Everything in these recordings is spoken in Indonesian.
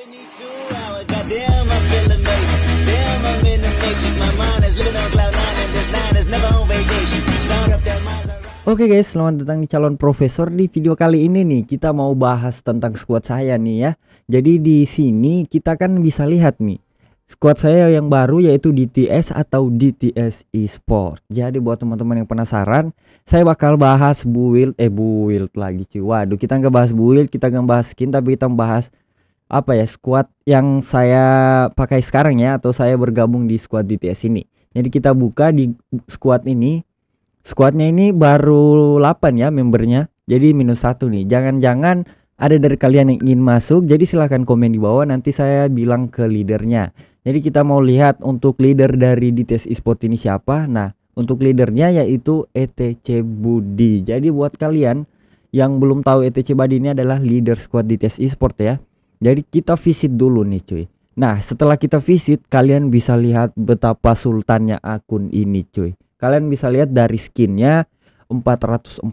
Oke okay guys, selamat datang di calon profesor. Di video kali ini nih kita mau bahas tentang squad saya nih ya. Jadi di sini kita kan bisa lihat nih squad saya yang baru yaitu DTS atau DTS Esport. Jadi buat teman-teman yang penasaran, saya bakal bahas build eh build lagi cuy. Waduh, kita nggak bahas build, kita nggak bahas skin tapi kita bahas apa ya squad yang saya pakai sekarang ya atau saya bergabung di squad DTS ini. Jadi kita buka di squad ini. Squadnya ini baru 8 ya membernya. Jadi minus satu nih. Jangan-jangan ada dari kalian yang ingin masuk. Jadi silahkan komen di bawah. Nanti saya bilang ke leadernya. Jadi kita mau lihat untuk leader dari DTS Esport ini siapa. Nah untuk leadernya yaitu ETC Budi. Jadi buat kalian yang belum tahu ETC Budi ini adalah leader squad DTS Esport ya. Jadi kita visit dulu nih cuy. Nah, setelah kita visit, kalian bisa lihat betapa sultannya akun ini cuy. Kalian bisa lihat dari skinnya 414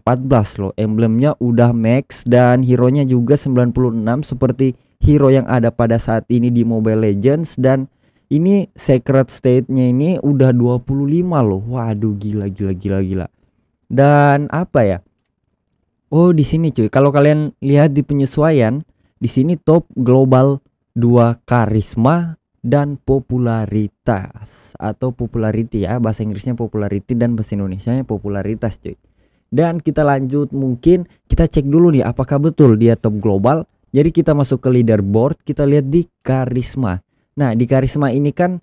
loh. Emblemnya udah max dan hero-nya juga 96 seperti hero yang ada pada saat ini di Mobile Legends dan ini secret state-nya ini udah 25 loh. Waduh gila gila gila gila. Dan apa ya? Oh, di sini cuy. Kalau kalian lihat di penyesuaian, di sini top global dua karisma dan popularitas atau popularity ya bahasa Inggrisnya popularity dan bahasa Indonesia nya popularitas cuy. Dan kita lanjut mungkin kita cek dulu nih apakah betul dia top global. Jadi kita masuk ke leaderboard kita lihat di karisma. Nah di karisma ini kan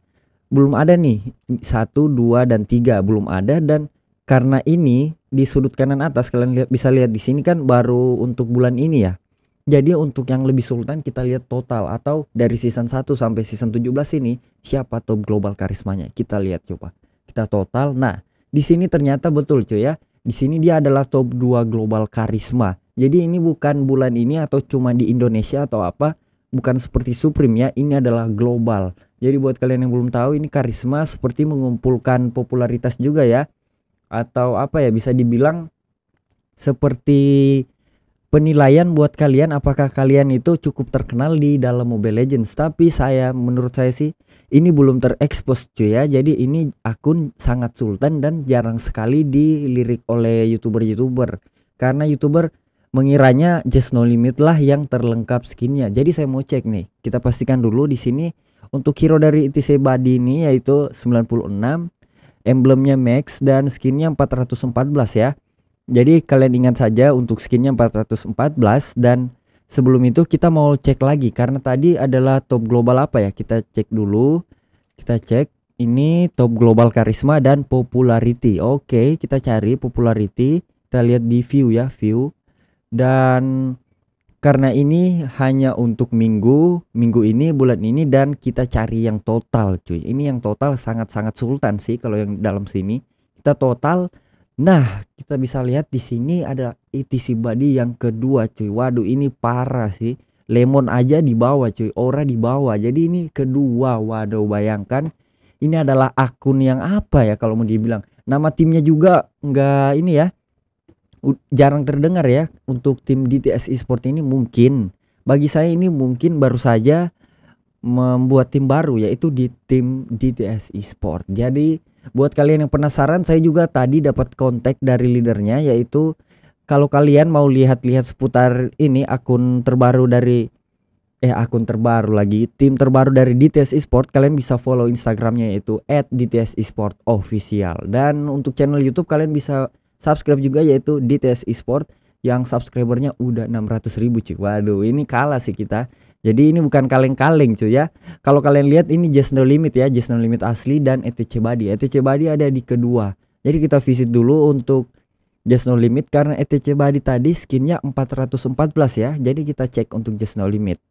belum ada nih satu dua dan tiga belum ada dan karena ini di sudut kanan atas kalian lihat bisa lihat di sini kan baru untuk bulan ini ya jadi untuk yang lebih sultan kita lihat total atau dari season 1 sampai season 17 ini siapa top global karismanya. Kita lihat coba. Kita total. Nah, di sini ternyata betul cuy ya. Di sini dia adalah top 2 global karisma. Jadi ini bukan bulan ini atau cuma di Indonesia atau apa. Bukan seperti Supreme ya, ini adalah global. Jadi buat kalian yang belum tahu ini karisma seperti mengumpulkan popularitas juga ya. Atau apa ya bisa dibilang seperti penilaian buat kalian apakah kalian itu cukup terkenal di dalam Mobile Legends tapi saya menurut saya sih ini belum terekspos cuy ya jadi ini akun sangat sultan dan jarang sekali dilirik oleh youtuber-youtuber karena youtuber mengiranya Just No Limit lah yang terlengkap skinnya. Jadi saya mau cek nih. Kita pastikan dulu di sini untuk hero dari ITC Body ini yaitu 96, emblemnya Max dan skinnya 414 ya. Jadi kalian ingat saja untuk skinnya 414 dan sebelum itu kita mau cek lagi karena tadi adalah top global apa ya? Kita cek dulu. Kita cek ini top global karisma dan popularity. Oke, kita cari popularity. Kita lihat di view ya, view. Dan karena ini hanya untuk minggu, minggu ini, bulan ini dan kita cari yang total cuy. Ini yang total sangat-sangat sultan sih kalau yang dalam sini. Kita total Nah, kita bisa lihat di sini ada ETC body yang kedua cuy. Waduh, ini parah sih. Lemon aja di bawah cuy, Ora di bawah. Jadi ini kedua. Waduh, bayangkan ini adalah akun yang apa ya kalau mau dibilang. Nama timnya juga nggak ini ya. Jarang terdengar ya untuk tim DTS sport ini mungkin. Bagi saya ini mungkin baru saja membuat tim baru yaitu di tim DTS Esport. Jadi buat kalian yang penasaran saya juga tadi dapat kontak dari leadernya yaitu kalau kalian mau lihat-lihat seputar ini akun terbaru dari eh akun terbaru lagi tim terbaru dari DTS Esport kalian bisa follow Instagramnya yaitu @dtsesportofficial dan untuk channel YouTube kalian bisa subscribe juga yaitu DTS Esport yang subscribernya udah 600 ribu cik. waduh ini kalah sih kita jadi ini bukan kaleng-kaleng cuy ya. Kalau kalian lihat ini Just No Limit ya, Just No Limit asli dan ETC Body. ETC Body ada di kedua. Jadi kita visit dulu untuk Just No Limit karena ETC Body tadi skinnya 414 ya. Jadi kita cek untuk Just No Limit.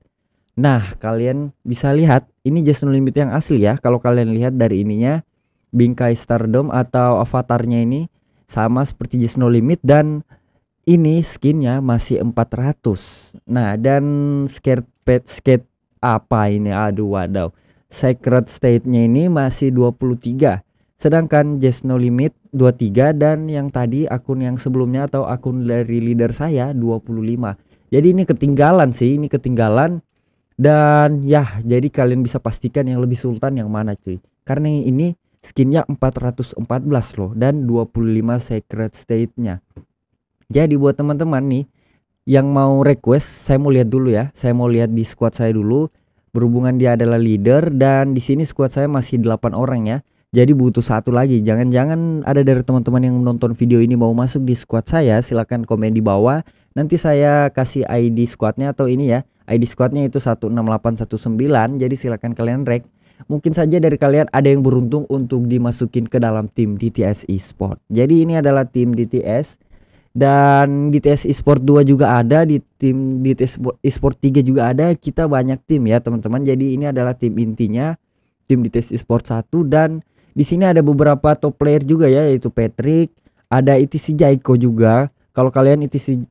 Nah, kalian bisa lihat ini Just No Limit yang asli ya. Kalau kalian lihat dari ininya bingkai Stardom atau avatarnya ini sama seperti Just No Limit dan ini skinnya masih 400. Nah, dan scared Pet Skate apa ini? Aduh wadaw. Sacred State-nya ini masih 23. Sedangkan Just No Limit 23 dan yang tadi akun yang sebelumnya atau akun dari leader saya 25. Jadi ini ketinggalan sih, ini ketinggalan. Dan ya, jadi kalian bisa pastikan yang lebih sultan yang mana cuy. Karena ini skinnya 414 loh dan 25 secret state-nya. Jadi buat teman-teman nih yang mau request saya mau lihat dulu ya. Saya mau lihat di squad saya dulu. Berhubungan dia adalah leader dan di sini squad saya masih 8 orang ya. Jadi butuh satu lagi. Jangan-jangan ada dari teman-teman yang menonton video ini mau masuk di squad saya, silahkan komen di bawah. Nanti saya kasih ID squadnya atau ini ya. ID squadnya itu 16819. Jadi silahkan kalian rek. Mungkin saja dari kalian ada yang beruntung untuk dimasukin ke dalam tim DTS eSport. Jadi ini adalah tim DTS dan di TS Esport 2 juga ada di tim di TS Esport 3 juga ada kita banyak tim ya teman-teman jadi ini adalah tim intinya tim di TS Esport 1 dan di sini ada beberapa top player juga ya yaitu Patrick ada ITC Jaiko juga kalau kalian ITC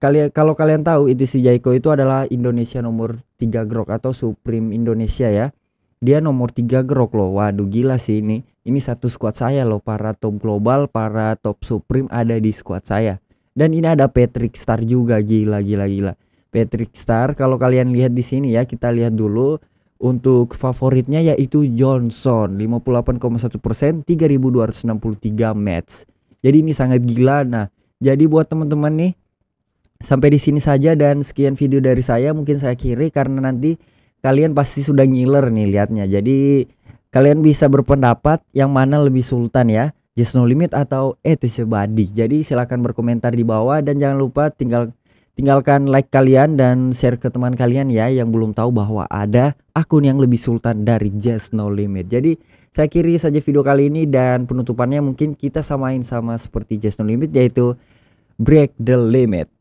kalian kalau kalian tahu ITC Jaiko itu adalah Indonesia nomor 3 grok atau Supreme Indonesia ya dia nomor 3 grok loh waduh gila sih ini ini satu squad saya loh para top global para top supreme ada di squad saya dan ini ada Patrick Star juga gila gila gila. Patrick Star kalau kalian lihat di sini ya kita lihat dulu untuk favoritnya yaitu Johnson 58,1% persen 3263 match. Jadi ini sangat gila. Nah, jadi buat teman-teman nih sampai di sini saja dan sekian video dari saya mungkin saya kiri karena nanti kalian pasti sudah ngiler nih liatnya. Jadi kalian bisa berpendapat yang mana lebih sultan ya. Just No Limit atau ETC Body. Jadi silahkan berkomentar di bawah dan jangan lupa tinggal tinggalkan like kalian dan share ke teman kalian ya yang belum tahu bahwa ada akun yang lebih sultan dari Just No Limit. Jadi saya kiri saja video kali ini dan penutupannya mungkin kita samain sama seperti Just No Limit yaitu Break the Limit.